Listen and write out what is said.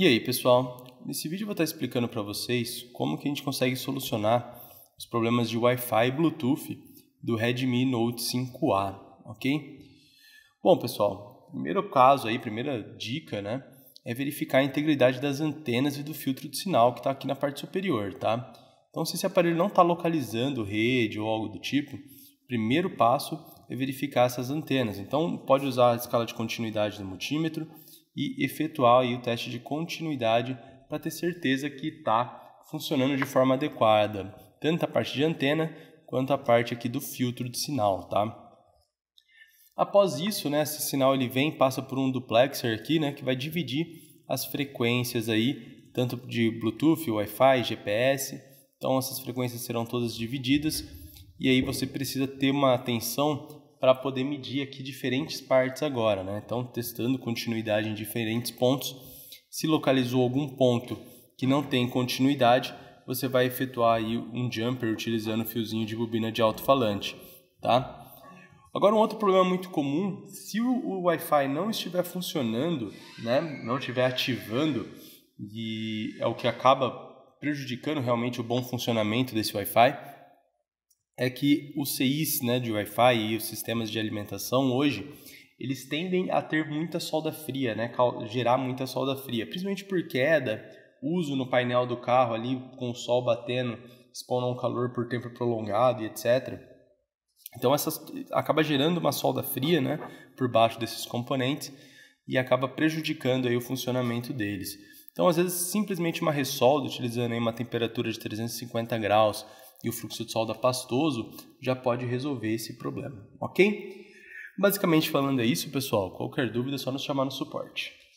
E aí, pessoal? Nesse vídeo eu vou estar explicando para vocês como que a gente consegue solucionar os problemas de Wi-Fi e Bluetooth do Redmi Note 5A, ok? Bom, pessoal, primeiro caso aí, primeira dica, né, é verificar a integridade das antenas e do filtro de sinal que está aqui na parte superior, tá? Então, se esse aparelho não está localizando rede ou algo do tipo, primeiro passo é verificar essas antenas. Então, pode usar a escala de continuidade do multímetro, e efetuar aí o teste de continuidade para ter certeza que está funcionando de forma adequada, tanto a parte de antena quanto a parte aqui do filtro de sinal, tá? Após isso, né, esse sinal ele vem, passa por um duplexer aqui, né, que vai dividir as frequências aí, tanto de Bluetooth, Wi-Fi, GPS. Então essas frequências serão todas divididas e aí você precisa ter uma atenção para poder medir aqui diferentes partes agora, né? Então, testando continuidade em diferentes pontos. Se localizou algum ponto que não tem continuidade, você vai efetuar aí um jumper utilizando o fiozinho de bobina de alto-falante, tá? Agora um outro problema muito comum, se o Wi-Fi não estiver funcionando, né, não estiver ativando, e é o que acaba prejudicando realmente o bom funcionamento desse Wi-Fi, é que os CIs né, de Wi-Fi e os sistemas de alimentação hoje, eles tendem a ter muita solda fria, né, gerar muita solda fria, principalmente por queda, uso no painel do carro ali com o sol batendo, expondo um calor por tempo prolongado e etc. Então essa acaba gerando uma solda fria, né, por baixo desses componentes e acaba prejudicando aí o funcionamento deles. Então às vezes simplesmente uma ressolda utilizando aí uma temperatura de 350 graus e o fluxo de solda pastoso já pode resolver esse problema, ok? Basicamente falando é isso, pessoal. Qualquer dúvida é só nos chamar no suporte.